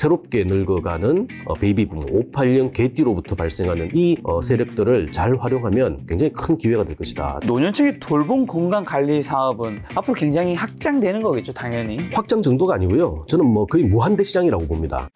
새롭게 늙어가는 어, 베이비 붐, 5 8년 개띠로부터 발생하는 이 어, 세력들을 잘 활용하면 굉장히 큰 기회가 될 것이다. 노년층의 돌봄 건강 관리 사업은 앞으로 굉장히 확장되는 거겠죠, 당연히. 확장 정도가 아니고요. 저는 뭐 거의 무한대 시장이라고 봅니다.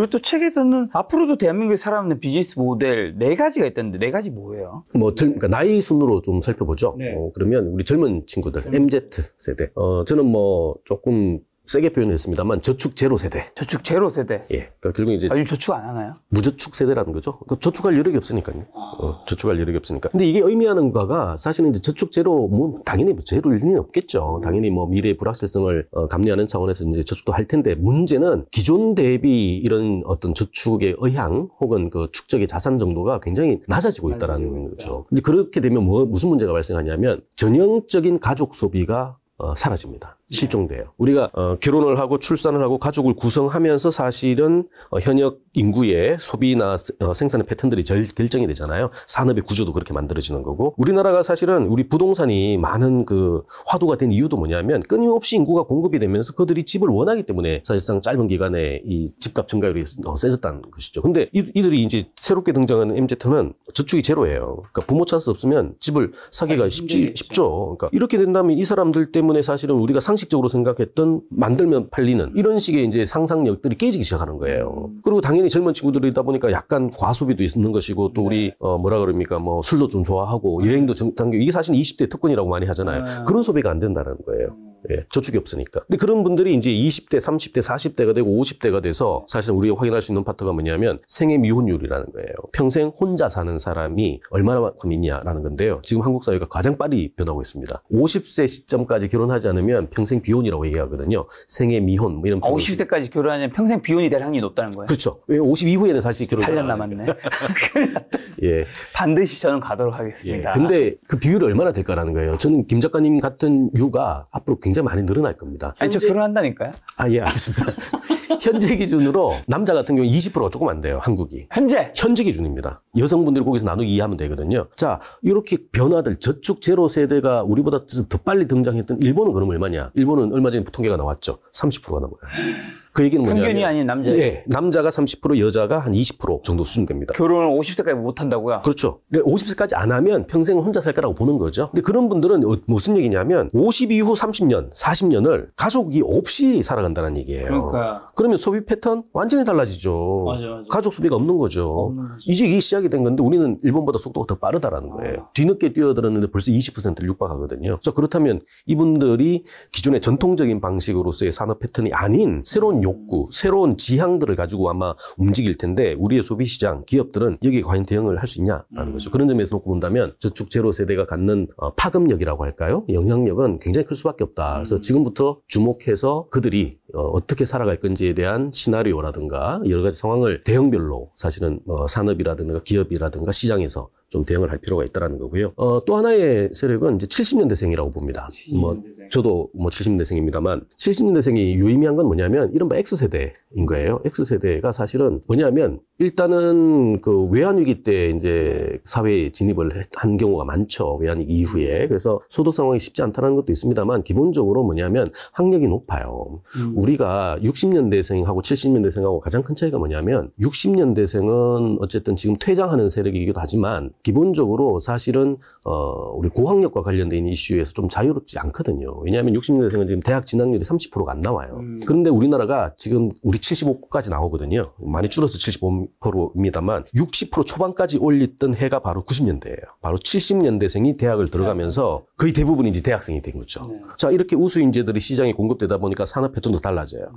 그리고 또 책에서는 앞으로도 대한민국에 살아남는 비즈니스 모델 네 가지가 있다는데 네 가지 뭐예요? 뭐 젊, 그러니까 나이 순으로 좀 살펴보죠. 네. 어, 그러면 우리 젊은 친구들 음. MZ 세대. 어, 저는 뭐 조금 세게 표현했습니다만 저축 제로 세대. 저축 제로 세대. 예. 그러니까 결국 이제 아주 저축 안 하나요? 무저축 세대라는 거죠. 그러니까 저축할 여력이 없으니까요. 아. 어, 저축할 여력이 없으니까. 근데 이게 의미하는 거가 사실은 이제 저축 제로 뭐 당연히 뭐 제로일 리는 없겠죠. 당연히 뭐 미래의 불확실성을 어, 감내하는 차원에서 이제 저축도 할 텐데 문제는 기존 대비 이런 어떤 저축의 의향 혹은 그 축적의 자산 정도가 굉장히 낮아지고 있다라는 거죠. 근데 그렇게 되면 뭐 무슨 문제가 발생하냐면 전형적인 가족 소비가 어, 사라집니다. 실종돼요. 우리가 어, 결혼을 하고 출산을 하고 가족을 구성하면서 사실은 어, 현역 인구의 소비나 어, 생산의 패턴들이 절, 결정이 되잖아요. 산업의 구조도 그렇게 만들어지는 거고 우리나라가 사실은 우리 부동산이 많은 그 화두가 된 이유도 뭐냐면 끊임없이 인구가 공급이 되면서 그들이 집을 원하기 때문에 사실상 짧은 기간에 이 집값 증가율이 더 세졌다는 것이죠. 근데 이, 이들이 이제 새롭게 등장하는 MZ는 저축이 제로예요. 그러니까 부모 찬스 없으면 집을 사기가 아니, 쉽지 쉽죠. 그러니까 이렇게 된다면 이 사람들 때문에 사실은 우리가 상식적으로 생각했던 만들면 팔리는 이런 식의 이제 상상력들이 깨지기 시작하는 거예요. 그리고 당연히 당연히 젊은 친구들이다 보니까 약간 과소비도 있는 것이고 또 우리 네. 어 뭐라 그럽니까 뭐 술도 좀 좋아하고 네. 여행도 정 당겨 이게 사실 20대 특권이라고 많이 하잖아요. 네. 그런 소비가 안 된다는 거예요. 예, 저축이 없으니까. 근데 그런 분들이 이제 20대, 30대, 40대가 되고 50대가 돼서 사실 우리가 확인할 수 있는 파트가 뭐냐면 생애 미혼율이라는 거예요. 평생 혼자 사는 사람이 얼마나큼 있냐라는 건데요. 지금 한국 사회가 가장 빨리 변하고 있습니다. 50세 시점까지 결혼하지 않으면 평생 비혼이라고 얘기하거든요. 생애 미혼 뭐 이런. 50세까지 아, 결혼하면 평생 비혼이 될 확률이 높다는 거예요. 그렇죠. 왜50 이후에는 사실 결혼. 8년 남았네. 예. 반드시 저는 가도록 하겠습니다. 예. 근데 그 비율이 얼마나 될까라는 거예요. 저는 김 작가님 같은 유가 앞으로 굉장히 굉장히 많이 늘어날 겁니다. 아니, 현재... 저 결혼한다니까요? 아, 예, 알겠습니다. 현재 기준으로 남자 같은 경우 는 20%가 조금 안 돼요, 한국이. 현재? 현재 기준입니다. 여성분들 거기서 나누기 해하면 되거든요. 자, 이렇게 변화들, 저축 제로 세대가 우리보다 더 빨리 등장했던 일본은 그럼 얼마냐? 일본은 얼마 전에 통계가 나왔죠. 30%가 나와요. 그 얘기는 뭐냐면 평균이 아닌 남자. 예, 남자가 30% 여자가 한 20% 정도 수준 됩니다. 결혼을 50세까지 못 한다고요? 그렇죠. 50세까지 그러니까 안 하면 평생 혼자 살 거라고 보는 거죠. 근데 그런 분들은 어, 무슨 얘기냐면 50 이후 30년, 40년을 가족이 없이 살아간다는 얘기예요. 그러니까 그러면 소비 패턴 완전히 달라지죠. 맞아, 맞아. 가족 소비가 없는 거죠. 없는 이제 이게 시작이 된 건데 우리는 일본보다 속도가 더 빠르다라는 거예요. 아. 뒤늦게 뛰어들었는데 벌써 20%를 육박하거든요. 그래서 그렇다면 이분들이 기존의 전통적인 방식으로서의 산업 패턴이 아닌 새로운 욕구, 새로운 지향들을 가지고 아마 움직일 텐데 우리의 소비 시장, 기업들은 여기에 과연 대응을 할 수 있냐라는 음. 거죠. 그런 점에서 놓고 본다면 저축 제로 세대가 갖는 어, 파급력이라고 할까요? 영향력은 굉장히 클 수밖에 없다. 그래서 음. 지금부터 주목해서 그들이 어, 어떻게 살아갈 건지에 대한 시나리오라든가 여러 가지 상황을 대형별로 사실은 어, 산업이라든가 기업이라든가 시장에서 좀 대응을 할 필요가 있다라는 거고요. 어, 또 하나의 세력은 이제 70년대생이라고 봅니다. 70년대생. 뭐 저도 뭐 70년대생입니다만 70년대생이 유의미한 건 뭐냐면 이른바 X세대인 거예요. X세대가 사실은 뭐냐면 일단은 그 외환위기 때 이제 사회에 진입을 한 경우가 많죠. 외환위기 이후에. 그래서 소득 상황이 쉽지 않다는 것도 있습니다만 기본적으로 뭐냐면 학력이 높아요. 음. 우리가 60년대생하고 70년대생하고 가장 큰 차이가 뭐냐면 60년대생은 어쨌든 지금 퇴장하는 세력이기도 하지만 기본적으로 사실은 어 우리 고학력과 관련된 이슈에서 좀 자유롭지 않거든요. 왜냐하면 60년대생은 지금 대학 진학률이 30%가 안 나와요. 음. 그런데 우리나라가 지금 우리 75까지 나오거든요. 많이 줄어서 75%입니다만 60% 초반까지 올렸던 해가 바로 90년대예요. 바로 70년대생이 대학을 들어가면서 그렇죠. 거의 대부분이 이제 대학생이 된 거죠. 네. 자 이렇게 우수 인재들이 시장에 공급되다 보니까 산업 패턴도 달라져요. 네.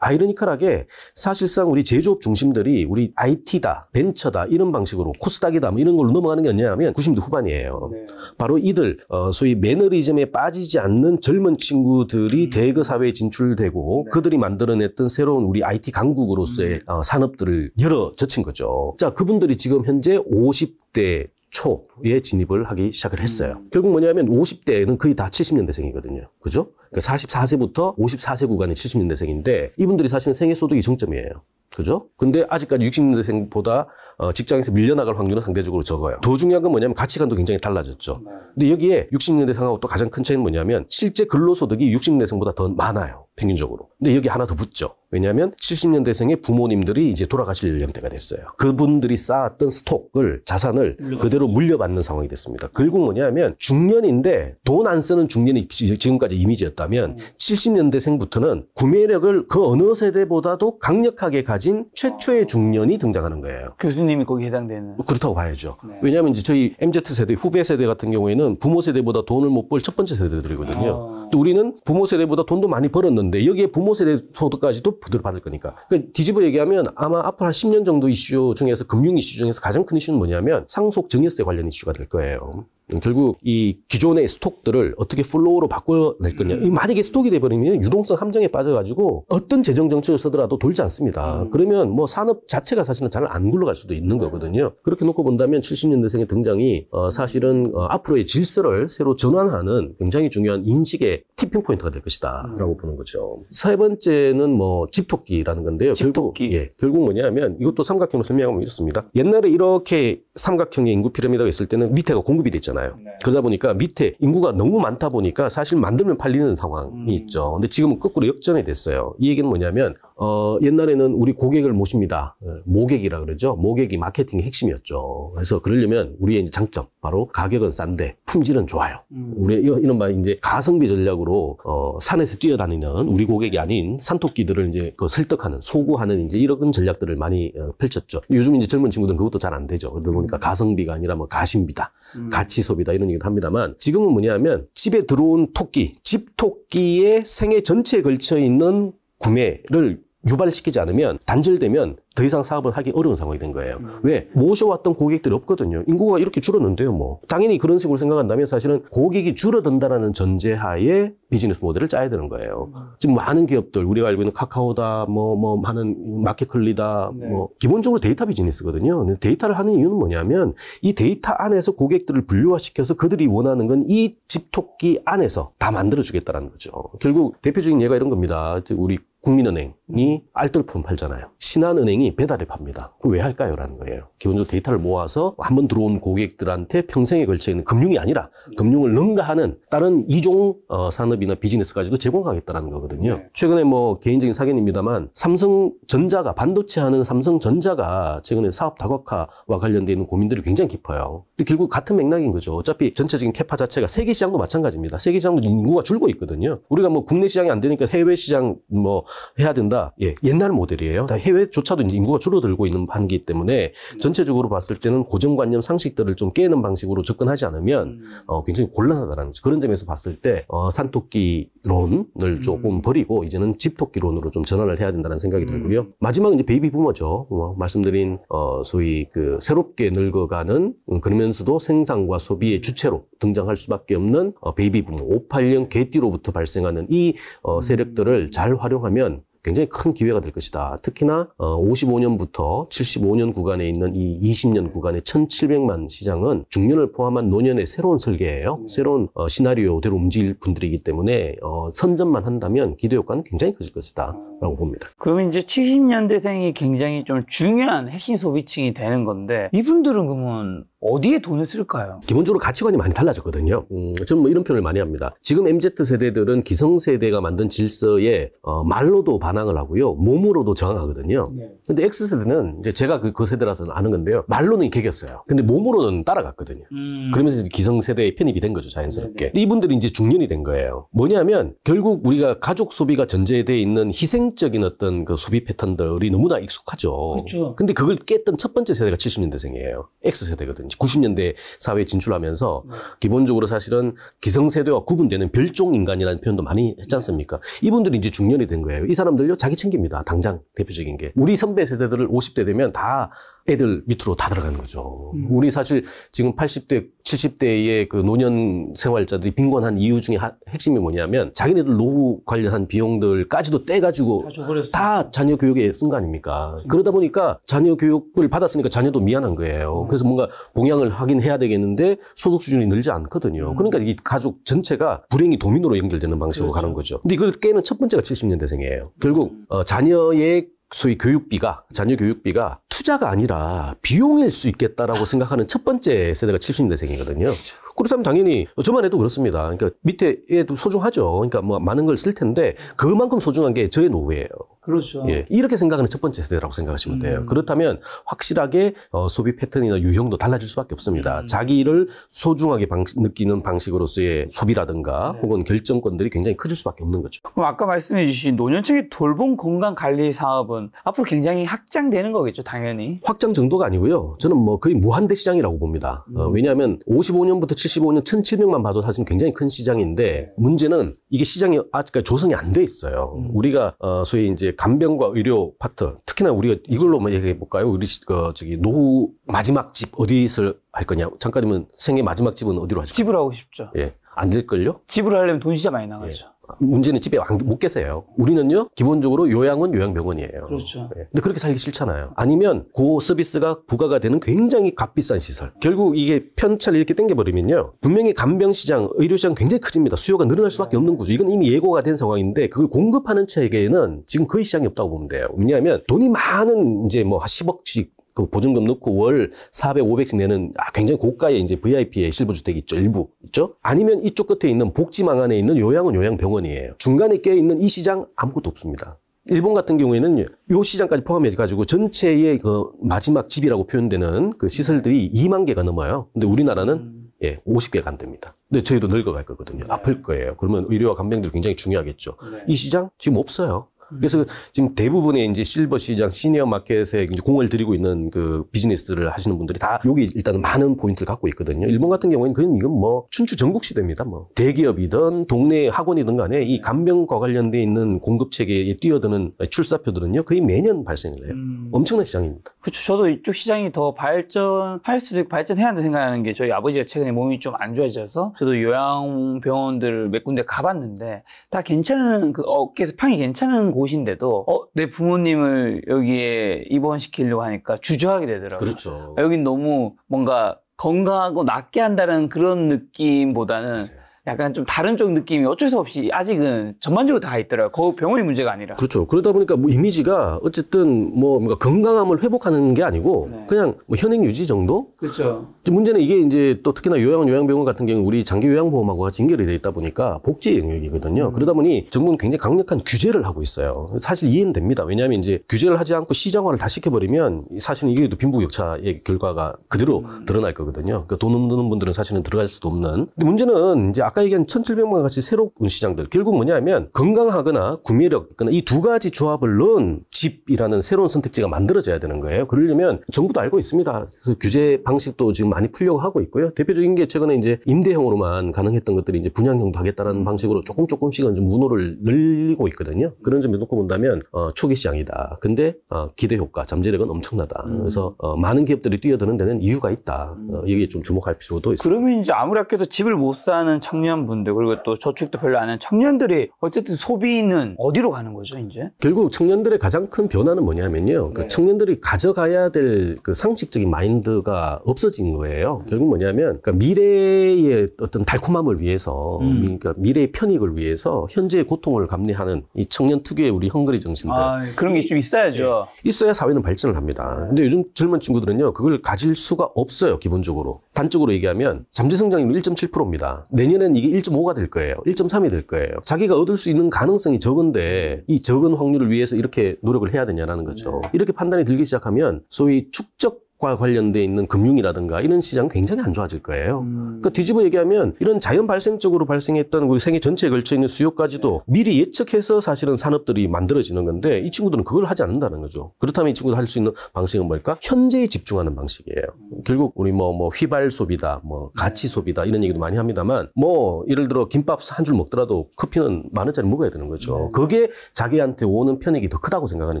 아이러니컬하게 사실상 우리 제조업 중심들이 우리 IT다, 벤처다 이런 방식으로 코스닥이다 뭐 이런 걸로 넘어 성공하는 게 언제냐면 90도 후반이에요. 네. 바로 이들 어, 소위 매너리즘에 빠지지 않는 젊은 친구들이 음. 대거 사회에 진출되고 네. 그들이 만들어냈던 새로운 우리 IT 강국으로서의 음. 어, 산업들을 열어 젖힌 거죠. 자 그분들이 지금 현재 50대 초에 진입을 하기 시작을 했어요. 음. 결국 뭐냐면 50대는 거의 다 70년대생이거든요. 그죠? 그러니까 44세부터 54세 구간의 70년대생인데 이분들이 사실은 생애 소득이 정점이에요. 그죠? 근데 아직까지 60년대생보다 어, 직장에서 밀려나갈 확률은 상대적으로 적어요. 더 중요한 건 뭐냐면 가치관도 굉장히 달라졌죠. 네. 근데 여기에 60년대생하고 또 가장 큰 차이는 뭐냐면 실제 근로소득이 60년대생보다 더 많아요. 평균적으로. 근데 여기 하나 더 붙죠. 왜냐하면 70년대생의 부모님들이 이제 돌아가실 연령대가 됐어요. 그분들이 쌓았던 스톡을 자산을 그대로 물려받는 상황이 됐습니다. 결국 뭐냐면 중년인데 돈 안 쓰는 중년이 지금까지 이미지였다면 70년대생부터는 음. 구매력을 그 어느 세대보다도 강력하게 가진 최초의 중년이 등장하는 거예요. 교수님이 거기 해당되는 그렇다고 봐야죠. 네. 왜냐하면 이제 저희 MZ 세대 후배 세대 같은 경우에는 부모 세대보다 돈을 못 벌 첫 번째 세대들이거든요. 어. 또 우리는 부모 세대보다 돈도 많이 벌었는데 건데 여기에 부모 세대 소득까지도 그대로 받을 거니까. 그러니까 뒤집어 얘기하면 아마 앞으로 한 10년 정도 이슈 중에서 금융 이슈 중에서 가장 큰 이슈는 뭐냐면 상속 증여세 관련 이슈가 될 거예요. 결국 이 기존의 스톡들을 어떻게 플로우로 바꿔낼 거냐. 이 만약에 스톡이 돼버리면 유동성 함정에 빠져가지고 어떤 재정 정책을 쓰더라도 돌지 않습니다. 음. 그러면 뭐 산업 자체가 사실은 잘 안 굴러갈 수도 있는 거거든요. 그렇게 놓고 본다면 70년대생의 등장이 어 사실은 어 앞으로의 질서를 새로 전환하는 굉장히 중요한 인식의 티핑 포인트가 될 것이다라고 음. 보는 거죠. 세 번째는 뭐 집토끼라는 건데요. 집토끼. 결국, 예, 결국 뭐냐면 이것도 삼각형으로 설명하면 이렇습니다. 옛날에 이렇게 삼각형의 인구 피라미드가 있을 때는 밑에가 공급이 됐잖아요. 많잖아요. 네. 그러다 보니까 밑에 인구가 너무 많다 보니까 사실 만들면 팔리는 상황이 음. 있죠. 근데 지금은 거꾸로 역전이 됐어요. 이 얘기는 뭐냐면 어, 옛날에는 우리 고객을 모십니다. 어, 모객이라 그러죠. 모객이 마케팅의 핵심이었죠. 그래서 그러려면 우리의 장점 바로 가격은 싼데 품질은 좋아요. 음. 우리 이런 말 이제 가성비 전략으로 어, 산에서 뛰어다니는 우리 고객이 아닌 산토끼들을 이제 그 설득하는 소구하는 이제 이런 전략들을 많이 어, 펼쳤죠. 요즘 이제 젊은 친구들은 그것도 잘 안 되죠. 그러다 보니까 음. 가성비가 아니라 뭐 가심비다. 음. 가치 소비다 이런 얘기도 합니다만 지금은 뭐냐면 집에 들어온 토끼, 집토끼의 생애 전체에 걸쳐 있는 구매를 유발 시키지 않으면 단절되면 더 이상 사업을 하기 어려운 상황이 된 거예요. 음. 왜? 모셔왔던 고객들이 없거든요. 인구가 이렇게 줄었는데요, 뭐. 당연히 그런 식으로 생각한다면 사실은 고객이 줄어든다라는 전제하에 비즈니스 모델을 짜야 되는 거예요. 음. 지금 많은 기업들, 우리가 알고 있는 카카오다, 뭐, 뭐, 많은 마켓클리다 네. 뭐, 기본적으로 데이터 비즈니스거든요. 데이터를 하는 이유는 뭐냐면 이 데이터 안에서 고객들을 분류화시켜서 그들이 원하는 건 이 집토끼 안에서 다 만들어주겠다라는 거죠. 결국 대표적인 예가 이런 겁니다. 즉, 우리 국민은행. 이 알뜰폰 팔잖아요. 신한은행이 배달에 팝니다. 그 왜 할까요? 라는 거예요. 기본적으로 데이터를 모아서 한번 들어온 고객들한테 평생에 걸쳐 있는 금융이 아니라 금융을 능가하는 다른 이종 어, 산업이나 비즈니스까지도 제공하겠다는 거거든요. 네. 최근에 뭐 개인적인 사견입니다만 삼성전자가 반도체 하는 삼성전자가 최근에 사업 다각화와 관련되어 있는 고민들이 굉장히 깊어요. 근데 결국 같은 맥락인 거죠. 어차피 전체적인 캐파 자체가 세계 시장도 마찬가지입니다. 세계 시장도 인구가 줄고 있거든요. 우리가 뭐 국내 시장이 안 되니까 해외 시장 뭐 해야 된다. 예. 옛날 모델이에요. 다 해외조차도 인구가 줄어들고 있는 반기 때문에 음. 전체적으로 봤을 때는 고정관념 상식들을 좀 깨는 방식으로 접근하지 않으면 음. 어, 굉장히 곤란하다는 거죠. 그런 점에서 봤을 때 어, 산토끼론을 음. 조금 버리고 이제는 집토끼론으로 좀 전환을 해야 된다는 생각이 음. 들고요. 마지막 이제 베이비 부모죠. 어, 뭐 말씀드린 어, 소위 그 새롭게 늙어가는 그러면서도 생산과 소비의 주체로 등장할 수밖에 없는 어, 베이비 부모 580 개띠로부터 발생하는 이 어, 세력들을 잘 활용하면 굉장히 큰 기회가 될 것이다. 특히나 55년부터 어, 75년 구간에 있는 이 20년 구간의 1,700만 시장은 중년을 포함한 노년의 새로운 설계예요. 네. 새로운 어, 시나리오대로 움직일 분들이기 때문에 어, 선전만 한다면 기대 효과는 굉장히 커질 것이다. 라고 봅니다. 그러면 이제 70년대생이 굉장히 좀 중요한 핵심 소비층이 되는 건데 이분들은 그러면 어디에 돈을 쓸까요? 기본적으로 가치관이 많이 달라졌거든요. 음, 저는 뭐 이런 표현을 많이 합니다. 지금 MZ 세대들은 기성 세대가 만든 질서에 어, 말로도 반항을 하고요, 몸으로도 저항하거든요. 네. 근데 X 세대는 이제 제가 그, 그 세대라서는 아는 건데요, 말로는 개겼어요. 근데 몸으로는 따라갔거든요. 음. 그러면서 기성 세대에 편입이 된 거죠, 자연스럽게. 이분들이 이제 중년이 된 거예요. 뭐냐면 결국 우리가 가족 소비가 전제돼 있는 희생적인 어떤 그 소비 패턴들이 너무나 익숙하죠. 그렇죠. 근데 그걸 깼던 첫 번째 세대가 70년대생이에요. X 세대거든요. 90년대 사회에 진출하면서 기본적으로 사실은 기성세대와 구분되는 별종 인간이라는 표현도 많이 했지 않습니까? 이분들이 이제 중년이 된 거예요. 이 사람들요 자기 챙깁니다. 당장 대표적인 게 우리 선배 세대들을 50대 되면 다 애들 밑으로 다 들어가는 거죠. 음. 우리 사실 지금 80대, 70대의 그 노년 생활자들이 빈곤한 이유 중에 하, 핵심이 뭐냐면 자기네들 노후 관련한 비용들까지도 떼가지고 다, 자녀 교육에 쓴 거 아닙니까? 음. 그러다 보니까 자녀 교육을 받았으니까 자녀도 미안한 거예요. 음. 그래서 뭔가 봉양을 하긴 해야 되겠는데 소득 수준이 늘지 않거든요. 음. 그러니까 이 가족 전체가 불행이 도미노로 연결되는 방식으로 그렇죠. 가는 거죠. 근데 이걸 깨는 첫 번째가 70년대생이에요. 결국 음. 어, 자녀의 소위 교육비가 자녀 교육비가 투자가 아니라 비용일 수 있겠다라고 생각하는 첫 번째 세대가 70년대생이거든요. 그렇다면 당연히 저만 해도 그렇습니다. 그러니까 밑에도 소중하죠. 그러니까 뭐 많은 걸 쓸 텐데 그만큼 소중한 게 저의 노후예요. 그렇죠. 예, 이렇게 생각하는 첫 번째 세대라고 생각하시면 돼요. 음. 그렇다면 확실하게 어, 소비 패턴이나 유형도 달라질 수밖에 없습니다. 음. 자기를 소중하게 방식, 느끼는 방식으로서의 소비라든가 네. 혹은 결정권들이 굉장히 커질 수밖에 없는 거죠. 그럼 아까 말씀해 주신 노년층의 돌봄 건강 관리 사업은 앞으로 굉장히 확장되는 거겠죠, 당연히. 확장 정도가 아니고요. 저는 뭐 거의 무한대 시장이라고 봅니다. 어, 음. 어, 왜냐하면 55년부터 75년 1,700만 봐도 사실 굉장히 큰 시장인데 네. 문제는 이게 시장이 아직 까지 조성이 안 돼 있어요. 음. 우리가 어, 소위 이제 이제 간병과 의료 파트, 특히나 우리가 이걸로 만 얘기해 볼까요? 우리 어, 저기 노후 마지막 집 어디를 에할 거냐? 잠깐이면 생애 마지막 집은 어디로 하죠? 집을 하고 싶죠. 예, 안 될걸요? 집을 하려면 돈 진짜 많이 나가죠. 예. 문제는 집에 못 계세요. 우리는요, 기본적으로 요양은 요양병원이에요. 그렇죠. 네. 근데 그렇게 살기 싫잖아요. 아니면 고 서비스가 부과가 되는 굉장히 값비싼 시설. 결국 이게 편차를 이렇게 땡겨버리면요. 분명히 간병 시장, 의료 시장 굉장히 커집니다. 수요가 늘어날 수밖에 네. 없는 구조. 이건 이미 예고가 된 상황인데 그걸 공급하는 체계에는 지금 거의 시장이 없다고 보면 돼요. 왜냐하면 돈이 많은 이제 뭐 10억씩 그 보증금 넣고 월 400, 500씩 내는 아, 굉장히 고가의 이제 VIP의 실버 주택이 있죠. 일부 있죠. 아니면 이쪽 끝에 있는 복지망 안에 있는 요양은 요양병원이에요. 중간에 껴 있는 이 시장 아무것도 없습니다. 일본 같은 경우에는 요 시장까지 포함해 가지고 전체의 그 마지막 집이라고 표현되는 그 시설들이 2만 개가 넘어요. 근데 우리나라는 음. 예, 50개가 안 됩니다. 근데 저희도 늙어갈 거거든요. 네. 아플 거예요. 그러면 의료와 간병들이 굉장히 중요하겠죠. 네. 이 시장 지금 없어요. 음. 그래서 지금 대부분의 이제 실버 시장 시니어 마켓에 공을 들이고 있는 그 비즈니스를 하시는 분들이 다 여기 일단은 많은 포인트를 갖고 있거든요. 일본 같은 경우에는 그건 이건 뭐 춘추 전국 시대입니다. 뭐 대기업이든 동네 학원이든 간에 이 간병과 관련돼 있는 공급 체계에 뛰어드는 출사표들은요 거의 매년 발생을 해요. 음. 엄청난 시장입니다. 그렇죠. 저도 이쪽 시장이 더 발전할 수도 있고 발전해야 한다 생각하는 게 저희 아버지가 최근에 몸이 좀 안 좋아져서 저도 요양병원들몇 군데 가봤는데 다 괜찮은 그어깨서 평이 괜찮은 오신데도 어, 내 부모님을 여기에 입원시키려고 하니까 주저하게 되더라고요. 그렇죠. 여긴 너무 뭔가 건강하고 낫게 한다는 그런 느낌보다는 맞아요. 약간 좀 다른 쪽 느낌이 어쩔 수 없이 아직은 전반적으로 다 있더라고요. 거 병원이 문제가 아니라. 그렇죠. 그러다 보니까 뭐 이미지가 어쨌든 뭐 뭔가 건강함을 회복하는 게 아니고 네. 그냥 뭐 현행 유지 정도? 그렇죠. 문제는 이게 이제 또 특히나 요양 요양병원 같은 경우 우리 장기 요양보험하고가 징결이 돼 있다 보니까 복지 영역이거든요. 음. 그러다 보니 정부는 굉장히 강력한 규제를 하고 있어요. 사실 이해는 됩니다. 왜냐하면 이제 규제를 하지 않고 시정화를 다 시켜버리면 사실은 이게 또 빈부격차의 결과가 그대로 음. 드러날 거거든요. 그러니까 돈 없는 분들은 사실은 들어갈 수도 없는. 근데 문제는 이제 아까 얘기한 1700만 같이 새로운 시장들 결국 뭐냐면 건강하거나 구매력 있거나 이 두 가지 조합을 넣은 집이라는 새로운 선택지가 만들어져야 되는 거예요. 그러려면 정부도 알고 있습니다. 그래서 규제 방식도 지금 많이 풀려고 하고 있고요. 대표적인 게 최근에 이제 임대형으로만 가능했던 것들이 이제 분양형 도하겠다라는 방식으로 조금 조금씩은 좀 문호를 늘리고 있거든요. 그런 점에 놓고 본다면 어, 초기 시장이다. 근데 어, 기대 효과 잠재력은 엄청나다. 음. 그래서 어, 많은 기업들이 뛰어드는 데는 이유가 있다. 음. 어, 여기에 좀 주목할 필요도 있습니다. 그러면 이제 아무리 아껴도 집을 못 사는 청 청년분들 그리고 또 저축도 별로 안 하는 청년들이 어쨌든 소비는 어디로 가는 거죠 이제? 결국 청년들의 가장 큰 변화는 뭐냐면요. 그 네. 그 청년들이 가져가야 될 그 상식적인 마인드가 없어진 거예요. 네. 결국 뭐냐면 그 미래의 어떤 달콤함을 위해서 음. 그러니까 미래의 편익을 위해서 현재의 고통을 감내하는 이 청년 특유의 우리 헝그리 정신들 아, 그런 게 좀 있어야죠. 네. 있어야 사회는 발전을 합니다. 네. 근데 요즘 젊은 친구들은요 그걸 가질 수가 없어요 기본적으로. 단적으로 얘기하면 잠재성장률 1.7%입니다. 내년에 내년 이게 1.5가 될 거예요. 1.3이 될 거예요. 자기가 얻을 수 있는 가능성이 적은데 이 적은 확률을 위해서 이렇게 노력을 해야 되냐라는 거죠. 네. 이렇게 판단이 들기 시작하면 소위 축적 과 관련돼 있는 금융이라든가 이런 시장 굉장히 안 좋아질 거예요. 음. 그러니까 뒤집어 얘기하면 이런 자연 발생적으로 발생했던 우리 그 생애 전체에 걸쳐 있는 수요까지도 네. 미리 예측해서 사실은 산업들이 만들어지는 건데 이 친구들은 그걸 하지 않는다는 거죠. 그렇다면 이 친구들 할 수 있는 방식은 뭘까? 현재에 집중하는 방식이에요. 결국 우리 뭐뭐 뭐 휘발 소비다, 뭐 가치 네. 소비다 이런 얘기도 많이 합니다만 뭐 예를 들어 김밥 한 줄 먹더라도 커피는 만 원짜리 먹어야 되는 거죠. 네. 그게 자기한테 오는 편익이 더 크다고 생각하는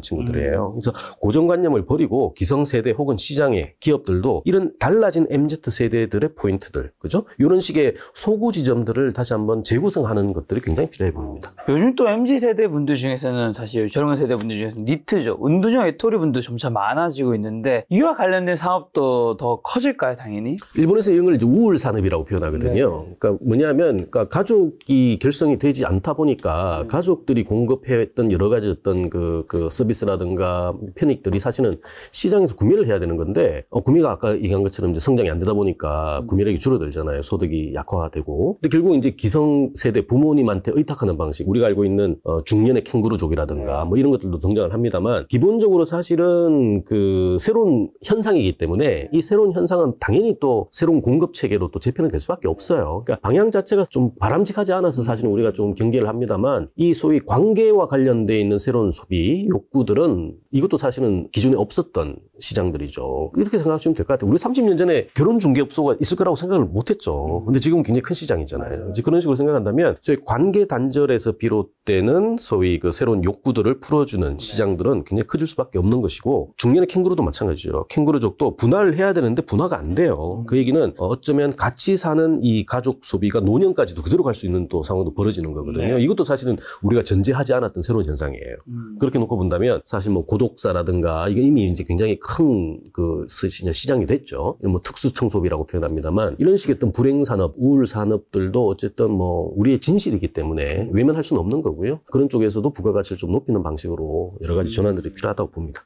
친구들이에요. 음. 그래서 고정관념을 버리고 기성세대 혹은 시장 시장의 기업들도 이런 달라진 MZ 세대들의 포인트들, 그죠? 이런 식의 소구 지점들을 다시 한번 재구성하는 것들이 굉장히 필요해 보입니다. 요즘 또 MZ 세대 분들 중에서는 사실 젊은 세대 분들 중에서 니트죠, 은둔형 애토리 분들 점차 많아지고 있는데 이와 관련된 사업도 더 커질까요, 당연히? 일본에서 이런 걸 이제 우울 산업이라고 표현하거든요. 네. 그러니까 뭐냐면, 그러니까 가족이 결성이 되지 않다 보니까 음. 가족들이 공급했던 여러 가지 어떤 그, 그 서비스라든가 편익들이 사실은 시장에서 구매를 해야 되는 건데. 있는데 어, 구미가 아까 얘기한 것처럼 이제 성장이 안 되다 보니까 음. 구미력이 줄어들잖아요. 소득이 약화되고. 근데 결국 이제 기성 세대 부모님한테 의탁하는 방식 우리가 알고 있는 어, 중년의 캥거루족이라든가 네. 뭐 이런 것들도 등장을 합니다만 기본적으로 사실은 그 새로운 현상이기 때문에 네. 이 새로운 현상은 당연히 또 새로운 공급 체계로 또재편이될 수밖에 없어요. 그러니까 방향 자체가 좀 바람직하지 않아서 사실은 음. 우리가 좀 경계를 합니다만 이 소위 관계와 관련돼 있는 새로운 소비 욕구들은 이것도 사실은 기존에 없었던 시장들이죠. 이렇게 생각하시면 될 것 같아요. 우리 30년 전에 결혼 중개업소가 있을 거라고 생각을 못했죠. 음. 근데 지금 굉장히 큰 시장이잖아요. 네. 이제 그런 식으로 생각한다면 소위 관계 단절에서 비롯되는 소위 그 새로운 욕구들을 풀어주는 네. 시장들은 굉장히 커질 수밖에 없는 것이고 중년의 캥거루도 마찬가지죠. 캥거루족도 분할을 해야 되는데 분화가 안 돼요. 음. 그 얘기는 어쩌면 같이 사는 이 가족 소비가 노년까지도 그대로 갈 수 있는 또 상황도 벌어지는 거거든요. 네. 이것도 사실은 우리가 전제하지 않았던 새로운 현상이에요. 음. 그렇게 놓고 본다면 사실 뭐 고독사라든가 이게 이미 이제 굉장히 큰그 뭐 시장이 됐죠. 뭐 특수 청소비라고 표현합니다만 이런 식의 어떤 불행 산업, 우울 산업들도 어쨌든 뭐 우리의 진실이기 때문에 외면할 수는 없는 거고요. 그런 쪽에서도 부가가치를 좀 높이는 방식으로 여러 가지 음. 전환들이 필요하다고 봅니다.